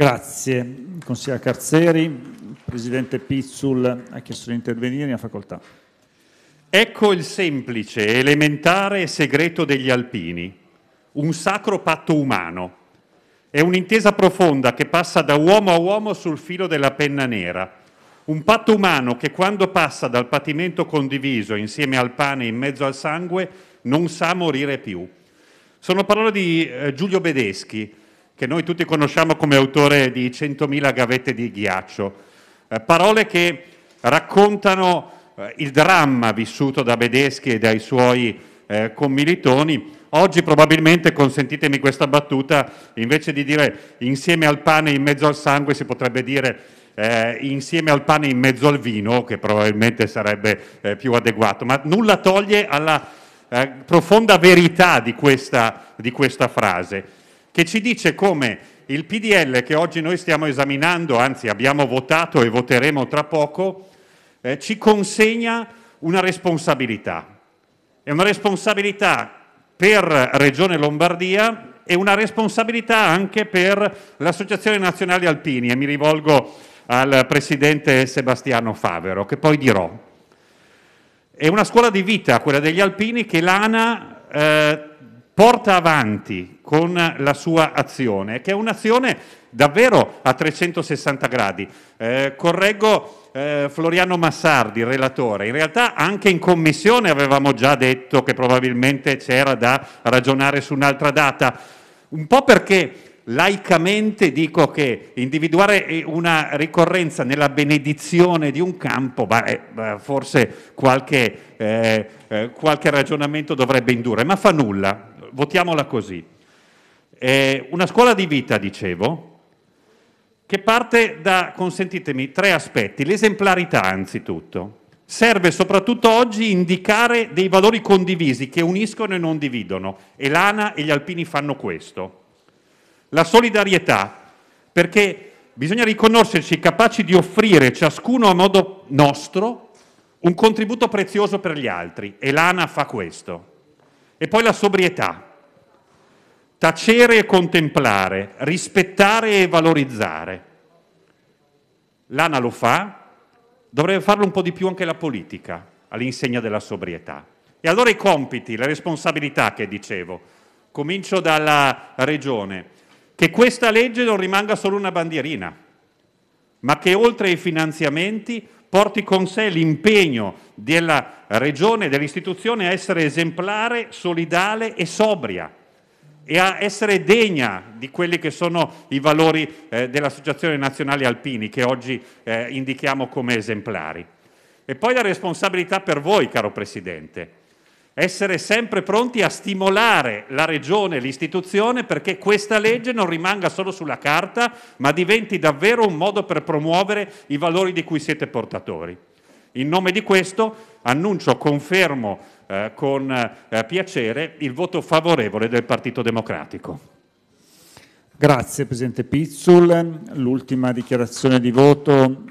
Grazie, consigliere Carzeri, presidente Pizzul ha chiesto di intervenire, ha facoltà. Ecco il semplice, elementare segreto degli alpini, un sacro patto umano. È un'intesa profonda che passa da uomo a uomo sul filo della penna nera. Un patto umano che quando passa dal patimento condiviso insieme al pane in mezzo al sangue non sa morire più. Sono parole di eh, Giulio Bedeschi, che noi tutti conosciamo come autore di 100.000 gavette di ghiaccio. Eh, parole che raccontano eh, il dramma vissuto da Bedeschi e dai suoi eh, commilitoni. Oggi probabilmente, consentitemi questa battuta, invece di dire insieme al pane in mezzo al sangue si potrebbe dire eh, insieme al pane in mezzo al vino, che probabilmente sarebbe eh, più adeguato, ma nulla toglie alla eh, profonda verità di questa, di questa frase che ci dice come il PDL che oggi noi stiamo esaminando, anzi abbiamo votato e voteremo tra poco, eh, ci consegna una responsabilità. È una responsabilità per Regione Lombardia e una responsabilità anche per l'Associazione Nazionale Alpini e mi rivolgo al presidente Sebastiano Favero, che poi dirò. È una scuola di vita, quella degli alpini, che l'ANA eh, porta avanti con la sua azione, che è un'azione davvero a 360 gradi. Eh, correggo eh, Floriano Massardi, relatore, in realtà anche in commissione avevamo già detto che probabilmente c'era da ragionare su un'altra data, un po' perché laicamente dico che individuare eh, una ricorrenza nella benedizione di un campo, beh, eh, forse qualche, eh, eh, qualche ragionamento dovrebbe indurre, ma fa nulla, votiamola così. Eh, una scuola di vita, dicevo, che parte da, consentitemi, tre aspetti. L'esemplarità, anzitutto. Serve soprattutto oggi indicare dei valori condivisi che uniscono e non dividono. E l'ANA e gli alpini fanno questo. La solidarietà, perché bisogna riconoscerci capaci di offrire ciascuno a modo nostro un contributo prezioso per gli altri. E l'ANA fa questo. E poi la sobrietà. Tacere e contemplare, rispettare e valorizzare. L'ANA lo fa, dovrebbe farlo un po' di più anche la politica, all'insegna della sobrietà. E allora i compiti, le responsabilità che dicevo. Comincio dalla Regione. Che questa legge non rimanga solo una bandierina, ma che oltre ai finanziamenti porti con sé l'impegno della regione e dell'istituzione a essere esemplare, solidale e sobria e a essere degna di quelli che sono i valori eh, dell'Associazione Nazionale Alpini che oggi eh, indichiamo come esemplari. E poi la responsabilità per voi, caro Presidente, essere sempre pronti a stimolare la regione, l'istituzione perché questa legge non rimanga solo sulla carta, ma diventi davvero un modo per promuovere i valori di cui siete portatori. In nome di questo annuncio, confermo eh, con eh, piacere il voto favorevole del Partito Democratico. Grazie Presidente Pizzul. L'ultima dichiarazione di voto